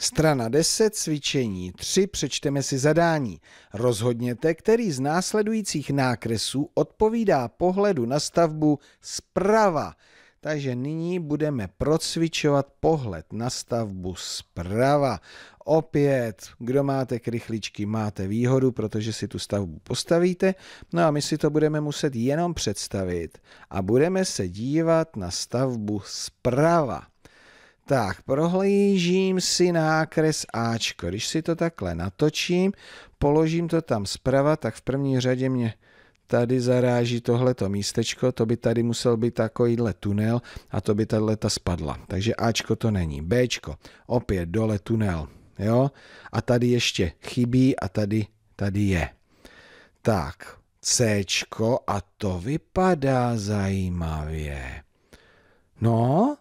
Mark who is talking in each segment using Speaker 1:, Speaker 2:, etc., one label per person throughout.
Speaker 1: Strana 10, cvičení 3, přečteme si zadání. Rozhodněte, který z následujících nákresů odpovídá pohledu na stavbu zprava. Takže nyní budeme procvičovat pohled na stavbu zprava. Opět, kdo máte krychličky, máte výhodu, protože si tu stavbu postavíte. No a my si to budeme muset jenom představit a budeme se dívat na stavbu zprava. Tak, prohlížím si nákres Ačko. Když si to takhle natočím, položím to tam zprava, tak v první řadě mě tady zaráží tohleto místečko, to by tady musel být takovýhle tunel a to by ta spadla. Takže Ačko to není. Bčko, opět dole tunel. Jo? A tady ještě chybí a tady, tady je. Tak, Cčko a to vypadá zajímavě. No,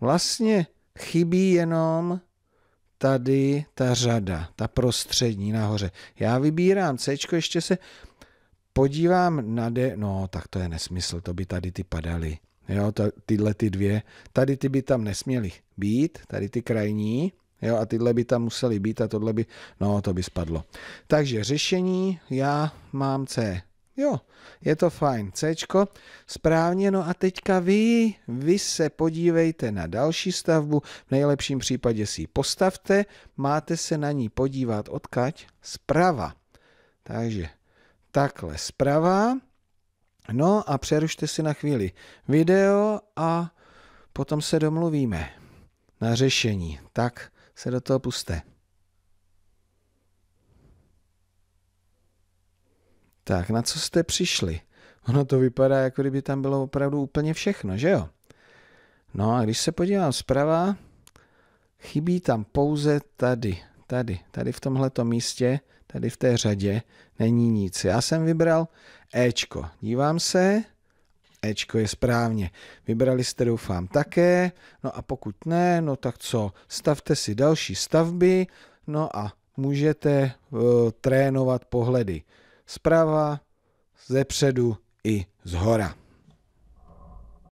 Speaker 1: vlastně Chybí jenom tady ta řada, ta prostřední nahoře. Já vybírám C, ještě se podívám na D, no tak to je nesmysl, to by tady ty padaly. Jo, to, tyhle ty dvě, tady ty by tam nesměly být, tady ty krajní, jo, a tyhle by tam musely být a tohle by, no to by spadlo. Takže řešení, já mám C, Jo, je to fajn, C, správně, no a teďka vy, vy se podívejte na další stavbu, v nejlepším případě si ji postavte, máte se na ní podívat odkaď? Zprava. Takže takhle zprava, no a přerušte si na chvíli video a potom se domluvíme na řešení. Tak se do toho puste. Tak, na co jste přišli? Ono to vypadá, jako kdyby tam bylo opravdu úplně všechno, že jo? No a když se podívám zprava, chybí tam pouze tady, tady, tady v tomhleto místě, tady v té řadě, není nic. Já jsem vybral Ečko. Dívám se, Ečko je správně. Vybrali jste doufám také, no a pokud ne, no tak co, stavte si další stavby, no a můžete uh, trénovat pohledy zprava, ze předu i z hora.